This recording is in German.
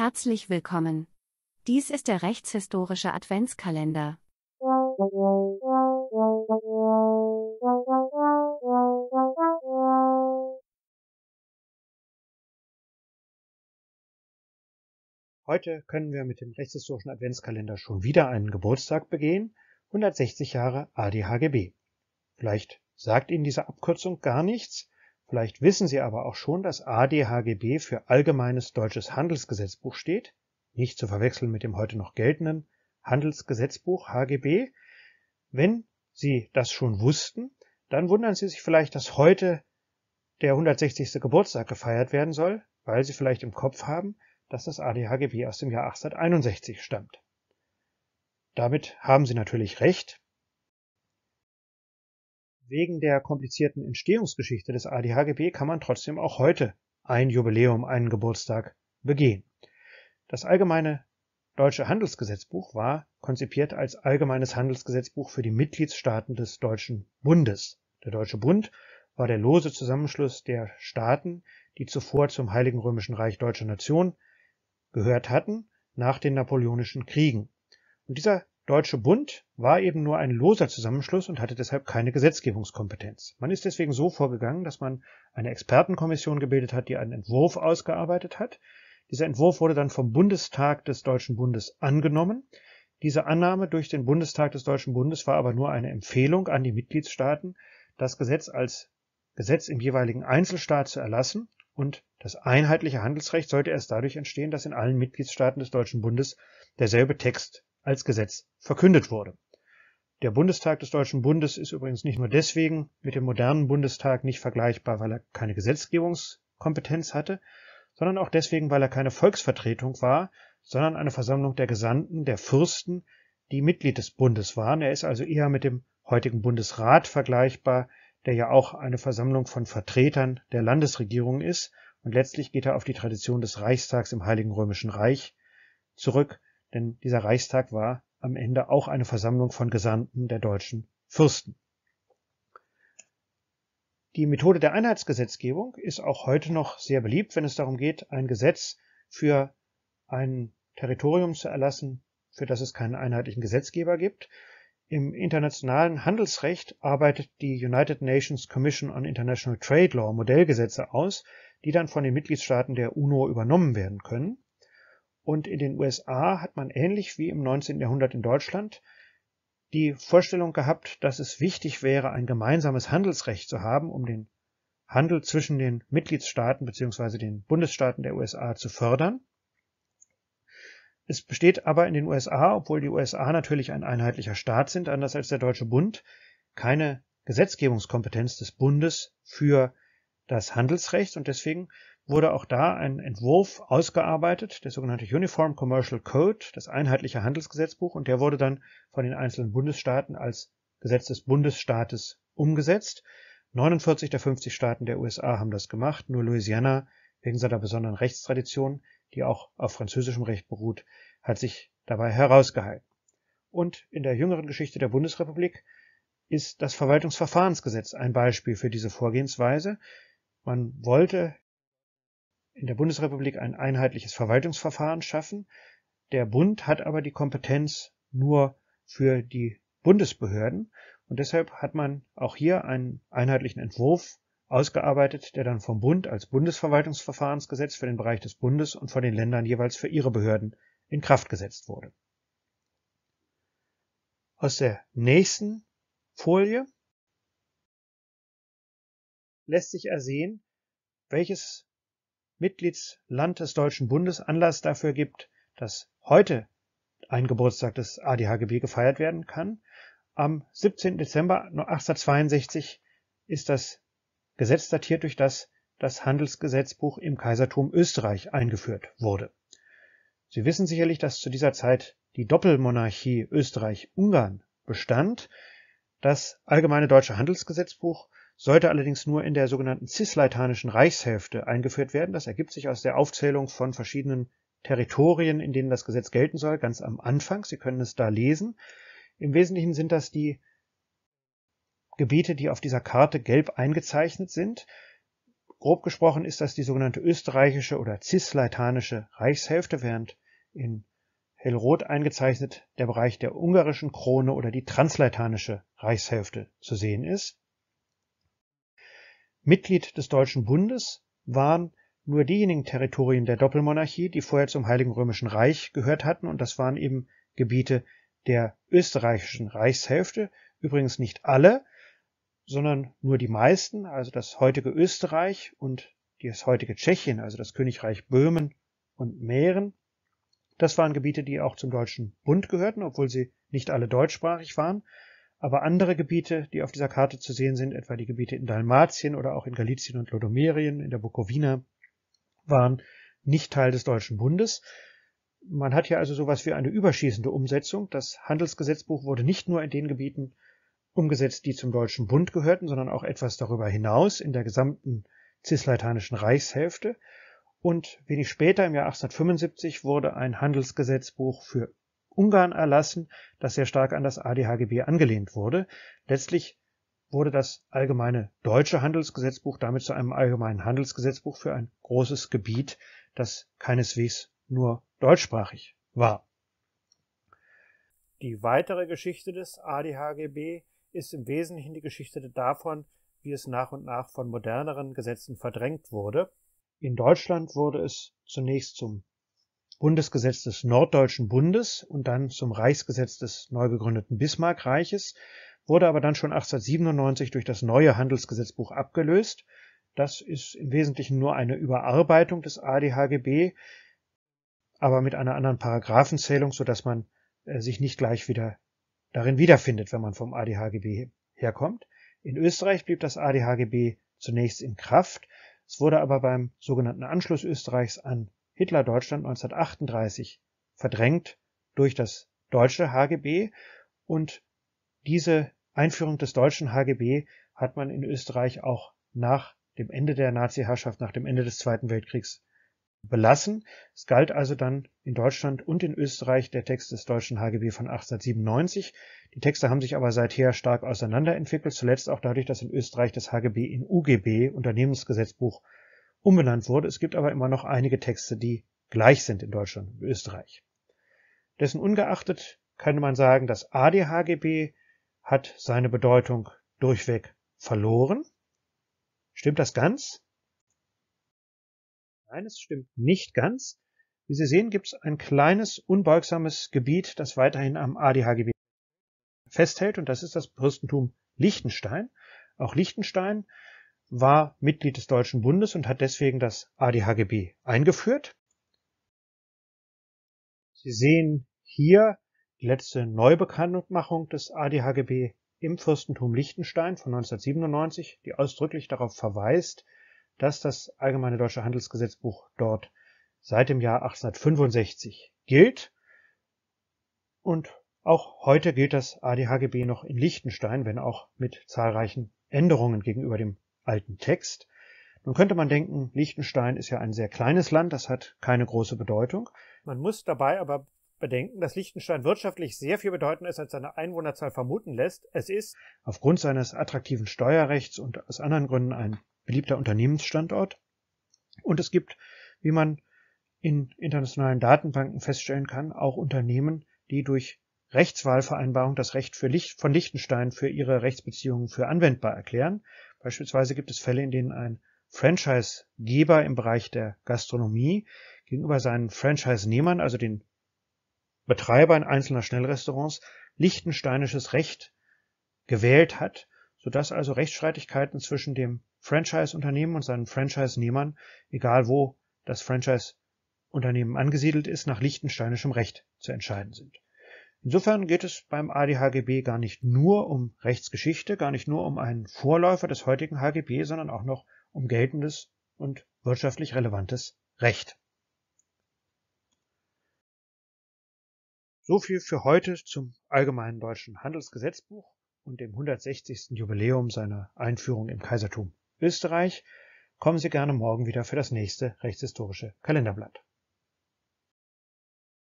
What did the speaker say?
Herzlich willkommen. Dies ist der rechtshistorische Adventskalender. Heute können wir mit dem rechtshistorischen Adventskalender schon wieder einen Geburtstag begehen. 160 Jahre ADHGB. Vielleicht sagt Ihnen diese Abkürzung gar nichts, Vielleicht wissen Sie aber auch schon, dass ADHGB für Allgemeines Deutsches Handelsgesetzbuch steht, nicht zu verwechseln mit dem heute noch geltenden Handelsgesetzbuch HGB. Wenn Sie das schon wussten, dann wundern Sie sich vielleicht, dass heute der 160. Geburtstag gefeiert werden soll, weil Sie vielleicht im Kopf haben, dass das ADHGB aus dem Jahr 1861 stammt. Damit haben Sie natürlich recht, wegen der komplizierten Entstehungsgeschichte des ADHGB kann man trotzdem auch heute ein Jubiläum, einen Geburtstag begehen. Das allgemeine deutsche Handelsgesetzbuch war konzipiert als allgemeines Handelsgesetzbuch für die Mitgliedsstaaten des Deutschen Bundes. Der Deutsche Bund war der lose Zusammenschluss der Staaten, die zuvor zum Heiligen Römischen Reich Deutscher Nation gehört hatten, nach den Napoleonischen Kriegen. Und dieser Deutsche Bund war eben nur ein loser Zusammenschluss und hatte deshalb keine Gesetzgebungskompetenz. Man ist deswegen so vorgegangen, dass man eine Expertenkommission gebildet hat, die einen Entwurf ausgearbeitet hat. Dieser Entwurf wurde dann vom Bundestag des Deutschen Bundes angenommen. Diese Annahme durch den Bundestag des Deutschen Bundes war aber nur eine Empfehlung an die Mitgliedstaaten, das Gesetz als Gesetz im jeweiligen Einzelstaat zu erlassen und das einheitliche Handelsrecht sollte erst dadurch entstehen, dass in allen Mitgliedstaaten des Deutschen Bundes derselbe Text als Gesetz verkündet wurde. Der Bundestag des Deutschen Bundes ist übrigens nicht nur deswegen mit dem modernen Bundestag nicht vergleichbar, weil er keine Gesetzgebungskompetenz hatte, sondern auch deswegen, weil er keine Volksvertretung war, sondern eine Versammlung der Gesandten, der Fürsten, die Mitglied des Bundes waren. Er ist also eher mit dem heutigen Bundesrat vergleichbar, der ja auch eine Versammlung von Vertretern der Landesregierung ist, und letztlich geht er auf die Tradition des Reichstags im Heiligen Römischen Reich zurück, denn dieser Reichstag war am Ende auch eine Versammlung von Gesandten der deutschen Fürsten. Die Methode der Einheitsgesetzgebung ist auch heute noch sehr beliebt, wenn es darum geht, ein Gesetz für ein Territorium zu erlassen, für das es keinen einheitlichen Gesetzgeber gibt. Im internationalen Handelsrecht arbeitet die United Nations Commission on International Trade Law Modellgesetze aus, die dann von den Mitgliedstaaten der UNO übernommen werden können. Und in den USA hat man ähnlich wie im 19. Jahrhundert in Deutschland die Vorstellung gehabt, dass es wichtig wäre, ein gemeinsames Handelsrecht zu haben, um den Handel zwischen den Mitgliedstaaten bzw. den Bundesstaaten der USA zu fördern. Es besteht aber in den USA, obwohl die USA natürlich ein einheitlicher Staat sind, anders als der Deutsche Bund, keine Gesetzgebungskompetenz des Bundes für das Handelsrecht und deswegen wurde auch da ein Entwurf ausgearbeitet, der sogenannte Uniform Commercial Code, das einheitliche Handelsgesetzbuch, und der wurde dann von den einzelnen Bundesstaaten als Gesetz des Bundesstaates umgesetzt. 49 der 50 Staaten der USA haben das gemacht, nur Louisiana wegen seiner besonderen Rechtstradition, die auch auf französischem Recht beruht, hat sich dabei herausgehalten. Und in der jüngeren Geschichte der Bundesrepublik ist das Verwaltungsverfahrensgesetz ein Beispiel für diese Vorgehensweise. Man wollte in der Bundesrepublik ein einheitliches Verwaltungsverfahren schaffen. Der Bund hat aber die Kompetenz nur für die Bundesbehörden und deshalb hat man auch hier einen einheitlichen Entwurf ausgearbeitet, der dann vom Bund als Bundesverwaltungsverfahrensgesetz für den Bereich des Bundes und von den Ländern jeweils für ihre Behörden in Kraft gesetzt wurde. Aus der nächsten Folie lässt sich ersehen, welches Mitgliedsland des Deutschen Bundes Anlass dafür gibt, dass heute ein Geburtstag des ADHGB gefeiert werden kann. Am 17. Dezember 1862 ist das Gesetz datiert durch das das Handelsgesetzbuch im Kaisertum Österreich eingeführt wurde. Sie wissen sicherlich, dass zu dieser Zeit die Doppelmonarchie Österreich-Ungarn bestand. Das Allgemeine Deutsche Handelsgesetzbuch sollte allerdings nur in der sogenannten cisleitanischen Reichshälfte eingeführt werden. Das ergibt sich aus der Aufzählung von verschiedenen Territorien, in denen das Gesetz gelten soll, ganz am Anfang. Sie können es da lesen. Im Wesentlichen sind das die Gebiete, die auf dieser Karte gelb eingezeichnet sind. Grob gesprochen ist das die sogenannte österreichische oder cisleitanische Reichshälfte, während in hellrot eingezeichnet der Bereich der ungarischen Krone oder die transleitanische Reichshälfte zu sehen ist. Mitglied des Deutschen Bundes waren nur diejenigen Territorien der Doppelmonarchie, die vorher zum Heiligen Römischen Reich gehört hatten, und das waren eben Gebiete der österreichischen Reichshälfte, übrigens nicht alle, sondern nur die meisten, also das heutige Österreich und das heutige Tschechien, also das Königreich Böhmen und Mähren. Das waren Gebiete, die auch zum Deutschen Bund gehörten, obwohl sie nicht alle deutschsprachig waren. Aber andere Gebiete, die auf dieser Karte zu sehen sind, etwa die Gebiete in Dalmatien oder auch in Galizien und Lodomerien, in der Bukowina, waren nicht Teil des Deutschen Bundes. Man hat hier also sowas wie eine überschießende Umsetzung. Das Handelsgesetzbuch wurde nicht nur in den Gebieten umgesetzt, die zum Deutschen Bund gehörten, sondern auch etwas darüber hinaus in der gesamten cisleitanischen Reichshälfte. Und wenig später, im Jahr 1875, wurde ein Handelsgesetzbuch für Ungarn erlassen, das sehr stark an das ADHGB angelehnt wurde. Letztlich wurde das allgemeine deutsche Handelsgesetzbuch damit zu einem allgemeinen Handelsgesetzbuch für ein großes Gebiet, das keineswegs nur deutschsprachig war. Die weitere Geschichte des ADHGB ist im Wesentlichen die Geschichte davon, wie es nach und nach von moderneren Gesetzen verdrängt wurde. In Deutschland wurde es zunächst zum Bundesgesetz des Norddeutschen Bundes und dann zum Reichsgesetz des neu gegründeten Bismarckreiches, wurde aber dann schon 1897 durch das neue Handelsgesetzbuch abgelöst. Das ist im Wesentlichen nur eine Überarbeitung des ADHGB, aber mit einer anderen Paragraphenzählung, sodass man äh, sich nicht gleich wieder darin wiederfindet, wenn man vom ADHGB herkommt. In Österreich blieb das ADHGB zunächst in Kraft, es wurde aber beim sogenannten Anschluss Österreichs an Hitler-Deutschland 1938, verdrängt durch das deutsche HGB und diese Einführung des deutschen HGB hat man in Österreich auch nach dem Ende der Nazi-Herrschaft, nach dem Ende des Zweiten Weltkriegs belassen. Es galt also dann in Deutschland und in Österreich der Text des deutschen HGB von 1897. Die Texte haben sich aber seither stark auseinanderentwickelt, zuletzt auch dadurch, dass in Österreich das HGB in UGB Unternehmensgesetzbuch umbenannt wurde. Es gibt aber immer noch einige Texte, die gleich sind in Deutschland und Österreich. Dessen ungeachtet kann man sagen, das ADHGB hat seine Bedeutung durchweg verloren. Stimmt das ganz? Nein, es stimmt nicht ganz. Wie Sie sehen, gibt es ein kleines, unbeugsames Gebiet, das weiterhin am ADHGB festhält, und das ist das Fürstentum Liechtenstein. Auch Liechtenstein war Mitglied des Deutschen Bundes und hat deswegen das ADHGB eingeführt. Sie sehen hier die letzte Neubekanntmachung des ADHGB im Fürstentum Liechtenstein von 1997, die ausdrücklich darauf verweist, dass das Allgemeine Deutsche Handelsgesetzbuch dort seit dem Jahr 1865 gilt. Und auch heute gilt das ADHGB noch in Liechtenstein, wenn auch mit zahlreichen Änderungen gegenüber dem alten Text. Nun könnte man denken, Liechtenstein ist ja ein sehr kleines Land, das hat keine große Bedeutung. Man muss dabei aber bedenken, dass Liechtenstein wirtschaftlich sehr viel bedeutender ist, als seine Einwohnerzahl vermuten lässt. Es ist aufgrund seines attraktiven Steuerrechts und aus anderen Gründen ein beliebter Unternehmensstandort. Und es gibt, wie man in internationalen Datenbanken feststellen kann, auch Unternehmen, die durch Rechtswahlvereinbarung das Recht Licht, von Liechtenstein für ihre Rechtsbeziehungen für anwendbar erklären. Beispielsweise gibt es Fälle, in denen ein Franchise-Geber im Bereich der Gastronomie gegenüber seinen Franchise-Nehmern, also den Betreibern einzelner Schnellrestaurants, lichtensteinisches Recht gewählt hat, sodass also Rechtsstreitigkeiten zwischen dem Franchise-Unternehmen und seinen Franchise-Nehmern, egal wo das Franchise-Unternehmen angesiedelt ist, nach lichtensteinischem Recht zu entscheiden sind. Insofern geht es beim ADHGB gar nicht nur um Rechtsgeschichte, gar nicht nur um einen Vorläufer des heutigen HGB, sondern auch noch um geltendes und wirtschaftlich relevantes Recht. So viel für heute zum Allgemeinen Deutschen Handelsgesetzbuch und dem 160. Jubiläum seiner Einführung im Kaisertum Österreich. Kommen Sie gerne morgen wieder für das nächste rechtshistorische Kalenderblatt.